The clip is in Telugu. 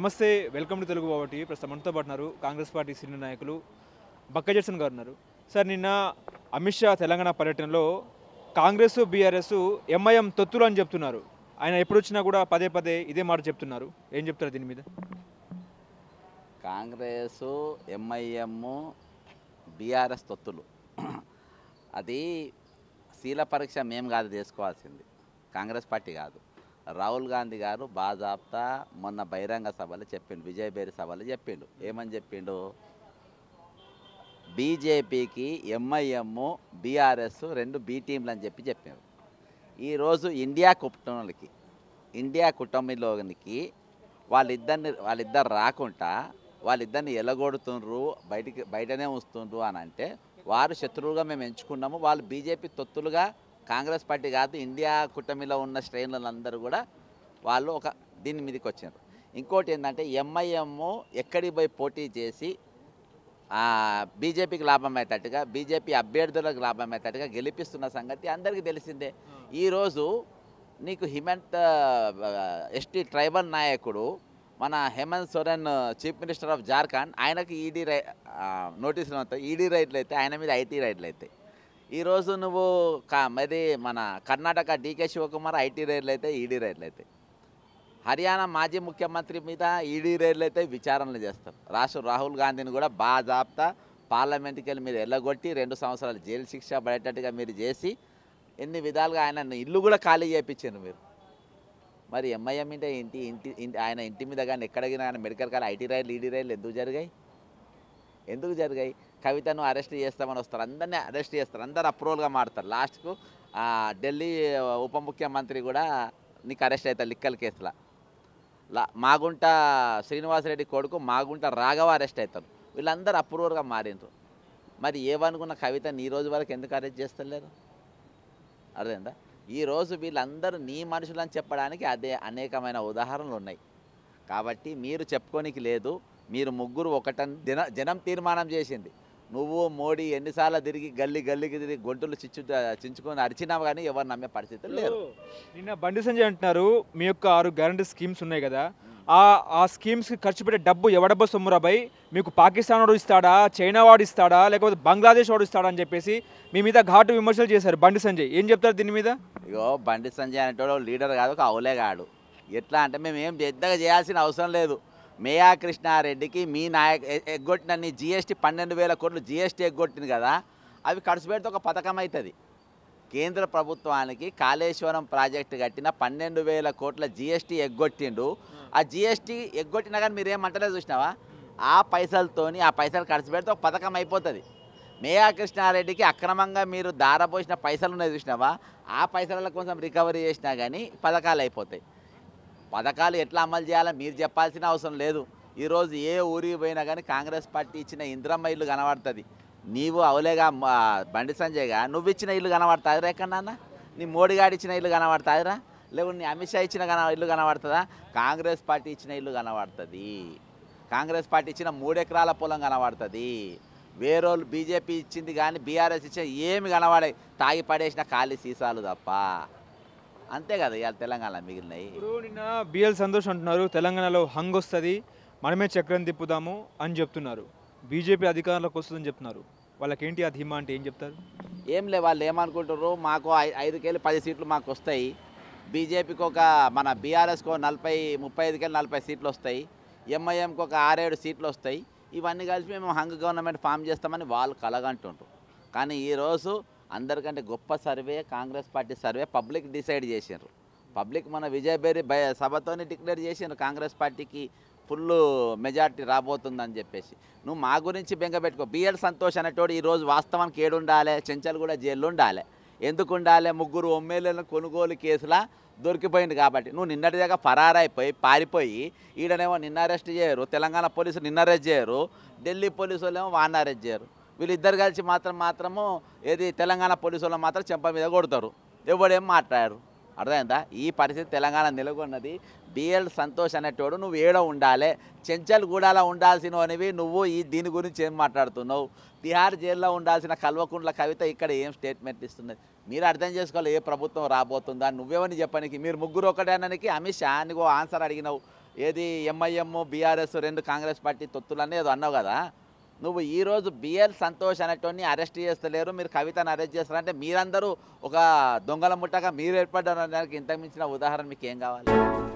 నమస్తే వెల్కమ్ టు తెలుగు బాబటి ప్రస్తుతం మనతో పాటున్నారు కాంగ్రెస్ పార్టీ సీనియర్ నాయకులు బక్కజర్సన్ గారు ఉన్నారు సార్ నిన్న అమిత్ షా తెలంగాణ పర్యటనలో కాంగ్రెస్ బీఆర్ఎస్ ఎంఐఎం తొత్తులు అని చెప్తున్నారు ఆయన ఎప్పుడు వచ్చినా కూడా పదే పదే ఇదే మాట చెప్తున్నారు ఏం చెప్తారు దీని మీద కాంగ్రెస్ ఎంఐఎం బీఆర్ఎస్ తొత్తులు అది శీల పరీక్ష మేము కాదు చేసుకోవాల్సింది కాంగ్రెస్ పార్టీ కాదు రాహుల్ గాంధీ గారు బాజాప్తా మొన్న బహిరంగ సభలో చెప్పిండు విజయభేరి సభలో చెప్పిండు ఏమని చెప్పిండు బీజేపీకి ఎంఐఎం బీఆర్ఎస్ రెండు బీ టీంలు అని చెప్పి చెప్పారు ఈరోజు ఇండియా కుటుంబాలకి ఇండియా కుటుంబంలోనికి వాళ్ళిద్దరిని వాళ్ళిద్దరు రాకుండా వాళ్ళిద్దరిని ఎలగొడుతుండ్రు బయటికి బయటనే వస్తుండ్రు అని అంటే వారు శత్రువులుగా మేము ఎంచుకున్నాము వాళ్ళు బీజేపీ తొత్తులుగా కాంగ్రెస్ పార్టీ కాదు ఇండియా కూటమిలో ఉన్న శ్రేణులందరూ కూడా వాళ్ళు ఒక దీని మీదకి వచ్చారు ఇంకోటి ఏంటంటే ఎంఐఎం ఎక్కడికి పోయి పోటీ చేసి బీజేపీకి లాభం అయ్యేటట్టుగా బీజేపీ అభ్యర్థులకు లాభం అయ్యేటట్టుగా గెలిపిస్తున్న సంగతి అందరికీ తెలిసిందే ఈరోజు నీకు హిమంత్ ఎస్టీ ట్రైబల్ నాయకుడు మన Hemant Soren chief minister of Jharkhand ఆయనకి ఈడీ రై నోటీసులు అవుతాయి ఈడీ రైట్లు అయితే ఆయన మీద ఐటీ రైట్లు అవుతాయి ఈరోజు నువ్వు మరి మన కర్ణాటక డీకే శివకుమార్ ఐటీ రేట్లు అయితే ఈడీ రేట్లు అయితే హర్యానా మాజీ ముఖ్యమంత్రి మీద ఈడీ రేట్లు అయితే విచారణలు చేస్తారు రాష్ట్ర రాహుల్ గాంధీని కూడా బాజాబ్తా పార్లమెంట్కి వెళ్ళి మీరు ఎల్లగొట్టి రెండు సంవత్సరాలు జైలు శిక్ష పడేటట్టుగా మీరు చేసి ఎన్ని విధాలుగా ఆయన ఇల్లు కూడా ఖాళీ చేయించారు మీరు మరి ఎంఐఎం అంటే ఇంటి ఇంటి ఆయన ఇంటి మీద కానీ ఎక్కడ కానీ మెడికల్ కానీ ఐటీ రైలు ఈడీ రైళ్ళు ఎందుకు జరిగాయి ఎందుకు జరిగాయి కవితను అరెస్ట్ చేస్తామని వస్తారు అందరినీ అరెస్ట్ చేస్తారు అందరు అప్రూవల్గా మారుతారు లాస్ట్కు ఢిల్లీ ఉప ముఖ్యమంత్రి కూడా నీకు అరెస్ట్ అవుతారు లిక్కల కేసులో లా మాగుంట శ్రీనివాసరెడ్డి కొడుకు మాగుంట రాఘవ అరెస్ట్ అవుతారు వీళ్ళందరూ అప్రూవల్గా మారిండ్రు మరి ఏమనుకున్న కవిత నీ రోజు వరకు ఎందుకు అరెస్ట్ చేస్తలేరు అర్థమైందా ఈరోజు వీళ్ళందరూ నీ మనుషులని చెప్పడానికి అదే అనేకమైన ఉదాహరణలు ఉన్నాయి కాబట్టి మీరు చెప్పుకోనికి లేదు మీరు ముగ్గురు ఒకటని జనం తీర్మానం చేసింది నువ్వు మోడీ ఎన్నిసార్లు తిరిగి గల్లీ గల్లీకి తిరిగి గొంతులు చిచ్చు చించుకొని అరిచినావు కానీ ఎవరు నమ్మే పరిస్థితి లేదు నిన్న బండి సంజయ్ అంటున్నారు మీ యొక్క ఆరు గ్యారంటీ స్కీమ్స్ ఉన్నాయి కదా ఆ ఆ స్కీమ్స్కి ఖర్చు పెట్టే డబ్బు ఎవడబ్బు సొమ్మురాబై మీకు పాకిస్తాన్ వాడు ఇస్తాడా చైనా వాడు ఇస్తాడా లేకపోతే బంగ్లాదేశ్ వాడు ఇస్తాడా అని చెప్పేసి మీ మీద ఘాటు విమర్శలు చేశారు బండి సంజయ్ ఏం చెప్తారు దీని మీద ఇగో బండి సంజయ్ అనేటోడు లీడర్ కాదు ఒక అవలే కాడు ఎట్లా అంటే మేము ఏం పెద్దగా చేయాల్సిన అవసరం లేదు మేయా కృష్ణారెడ్డికి మీ నాయక ఎగ్గొట్టినన్ని జీఎస్టీ పన్నెండు వేల కోట్లు జీఎస్టీ ఎగ్గొట్టింది కదా అవి ఖర్చు పెడితే ఒక పథకం అవుతుంది కేంద్ర ప్రభుత్వానికి కాళేశ్వరం ప్రాజెక్టు కట్టిన పన్నెండు వేల కోట్ల జీఎస్టీ ఎగ్గొట్టిండు ఆ జీఎస్టీ ఎగ్గొట్టినా కానీ మీరేమంటలేదు చూసినావా ఆ పైసలతోని ఆ పైసలు ఖర్చు పెడితే ఒక పథకం అయిపోతుంది మేయా కృష్ణారెడ్డికి అక్రమంగా మీరు దారపోసిన పైసలు ఉన్నాయి చూసినావా ఆ పైసల కోసం రికవరీ చేసినా కానీ పథకాలు అయిపోతాయి పథకాలు ఎట్లా అమలు చేయాలో మీరు చెప్పాల్సిన అవసరం లేదు ఈరోజు ఏ ఊరికి పోయినా కానీ కాంగ్రెస్ పార్టీ ఇచ్చిన ఇంద్రమ్మ ఇల్లు కనబడుతుంది నీవు అవలేగా బండి సంజయ్గా నువ్వు ఇచ్చిన ఇల్లు కనబడుతుంది రేకన్నా నీ మోడీ గారు ఇచ్చిన ఇల్లు కనబడుతుందిరా లేకుంటే నీ అమిత్ షా ఇచ్చిన ఇల్లు కనబడుతుందా కాంగ్రెస్ పార్టీ ఇచ్చిన ఇల్లు కనబడుతుంది కాంగ్రెస్ పార్టీ ఇచ్చిన మూడెకరాల పొలం కనబడుతుంది వాళ్ళు బీజేపీ ఇచ్చింది కానీ బీఆర్ఎస్ ఇచ్చిన ఏమి కనబడే తాగి పడేసిన ఖాళీ సీసాలు తప్ప అంతే కదా ఇవాళ తెలంగాణ మిగిలినాయి నిన్న బిఎల్ సంతోష్ అంటున్నారు తెలంగాణలో హంగ్ వస్తుంది మనమే చక్రం తిప్పుదాము అని చెప్తున్నారు బీజేపీ అధికారంలోకి వస్తుందని చెప్తున్నారు ఏంటి ఆ ధీమా అంటే ఏం చెప్తారు ఏం లేదు వాళ్ళు ఏమనుకుంటారు మాకు ఐదుకేళ్ళు పది సీట్లు మాకు వస్తాయి బీజేపీకి ఒక మన బీఆర్ఎస్కి నలభై ముప్పై ఐదుకేళ్ళు నలభై సీట్లు వస్తాయి ఎంఐఎంకి ఒక ఆరేడు సీట్లు వస్తాయి ఇవన్నీ కలిసి మేము హంగ్ గవర్నమెంట్ ఫామ్ చేస్తామని వాళ్ళు కలగంటుంటారు కానీ ఈరోజు అందరికంటే గొప్ప survey Congress party survey public decide చేసిండ్రు పబ్లిక్ మన విజయభేరి భయ సభతోనే డిక్లేర్ చేసిండ్రు కాంగ్రెస్ పార్టీకి ఫుల్ మెజార్టీ రాబోతుందని చెప్పేసి నువ్వు మా గురించి బెంగపెట్టుకో బిఎల్ సంతోష్ అనేటోడు ఈరోజు వాస్తవానికి ఏడుండాలి చెంచల్ కూడా జైల్లో ఉండాలి ఎందుకు ఉండాలి ముగ్గురు ఎమ్మెల్యేలను కొనుగోలు కేసులా దొరికిపోయింది కాబట్టి నువ్వు నిన్నటిదాకా ఫరారైపోయి పారిపోయి ఈడనేమో నిన్న అరెస్ట్ చేయరు తెలంగాణ పోలీసులు నిన్న అరెస్ట్ చేయరు ఢిల్లీ పోలీసు ఏమో వాన్ అరెస్ట్ చేయరు వీళ్ళిద్దరు కలిసి మాత్రం మాత్రము ఏది తెలంగాణ పోలీసు వాళ్ళు మాత్రం చెంప మీద కొడతారు ఎవడేం మాట్లాడారు అర్థమైందా ఈ పరిస్థితి తెలంగాణ నెలకొన్నది బిఎల్ సంతోష్ అనేటోడు నువ్వు ఏడో ఉండాలి చెంచల్ గూడాలో ఉండాల్సినవి నువ్వు ఈ దీని గురించి ఏం మాట్లాడుతున్నావు తిహార్ జైల్లో ఉండాల్సిన కల్వకుండ్ల కవిత ఇక్కడ ఏం స్టేట్మెంట్ ఇస్తున్నది మీరు అర్థం చేసుకోవాలి ఏ ప్రభుత్వం రాబోతుందా నువ్వేమని చెప్పడానికి మీరు ముగ్గురు ఒకటే ఒకటేననికి అమిత్ షా ఆన్సర్ అడిగినావు ఏది ఎంఐఎం బీఆర్ఎస్ రెండు కాంగ్రెస్ పార్టీ తొత్తులు ఏదో అన్నావు కదా నువ్వు ఈరోజు బిఎల్ సంతోష్ అనేటువంటి అరెస్ట్ చేస్తలేరు మీరు కవితను అరెస్ట్ చేస్తారు అంటే మీరందరూ ఒక దొంగల ముట్టగా మీరు ఏర్పడడానికి ఇంతకు మించిన ఉదాహరణ మీకు ఏం కావాలి